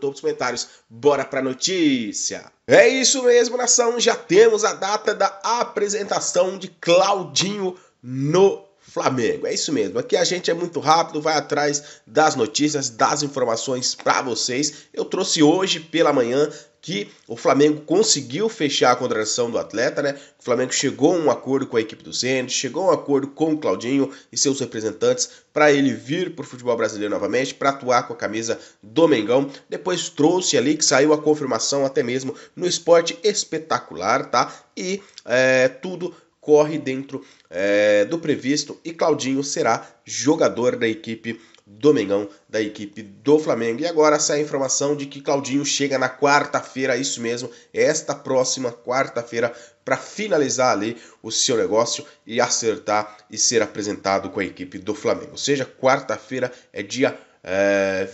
topo dos comentários. Bora pra notícia! É isso mesmo, nação! Já temos a data da apresentação de Claudinho no Flamengo. É isso mesmo. Aqui a gente é muito rápido, vai atrás das notícias, das informações para vocês. Eu trouxe hoje pela manhã que o Flamengo conseguiu fechar a contratação do atleta, né? O Flamengo chegou a um acordo com a equipe do Zenit, chegou a um acordo com o Claudinho e seus representantes para ele vir para o futebol brasileiro novamente, para atuar com a camisa do Mengão. Depois trouxe ali que saiu a confirmação até mesmo no esporte espetacular, tá? E é, tudo corre dentro é, do previsto e Claudinho será jogador da equipe domingão da equipe do Flamengo. E agora sai a informação de que Claudinho chega na quarta-feira, isso mesmo, esta próxima quarta-feira, para finalizar ali o seu negócio e acertar e ser apresentado com a equipe do Flamengo. Ou seja, quarta-feira é dia é,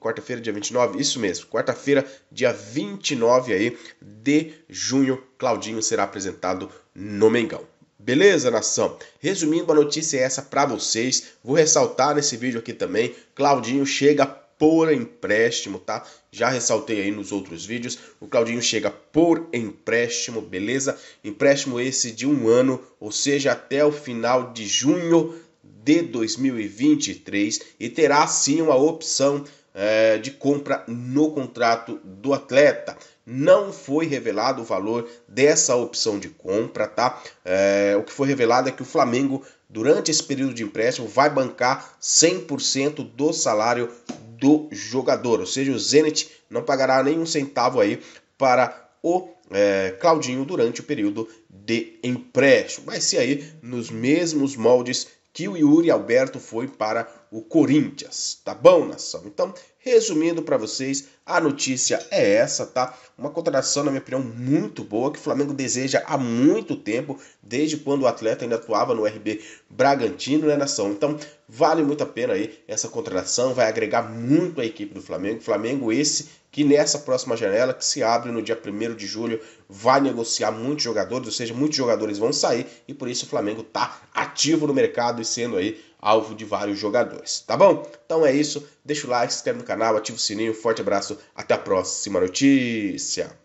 quarta-feira, dia 29, isso mesmo, quarta-feira, dia 29 aí de junho, Claudinho será apresentado no Mengão. Beleza, nação? Resumindo, a notícia é essa para vocês. Vou ressaltar nesse vídeo aqui também, Claudinho chega por empréstimo, tá? Já ressaltei aí nos outros vídeos, o Claudinho chega por empréstimo, beleza? Empréstimo esse de um ano, ou seja, até o final de junho de 2023 e terá sim uma opção é, de compra no contrato do atleta não foi revelado o valor dessa opção de compra, tá? É, o que foi revelado é que o Flamengo, durante esse período de empréstimo, vai bancar 100% do salário do jogador, ou seja, o Zenit não pagará nenhum centavo aí para o é, Claudinho durante o período de empréstimo. Vai ser aí nos mesmos moldes que o Yuri Alberto foi para o Corinthians, tá bom, nação? Então, resumindo para vocês, a notícia é essa, tá? Uma contratação, na minha opinião, muito boa que o Flamengo deseja há muito tempo, desde quando o atleta ainda atuava no RB Bragantino, né, nação? Então, vale muito a pena aí essa contratação, vai agregar muito à equipe do Flamengo. Flamengo esse que nessa próxima janela que se abre no dia 1 de julho vai negociar muitos jogadores, ou seja, muitos jogadores vão sair e por isso o Flamengo está ativo no mercado e sendo aí alvo de vários jogadores, tá bom? Então é isso, deixa o like, se inscreve no canal, ativa o sininho, forte abraço, até a próxima notícia.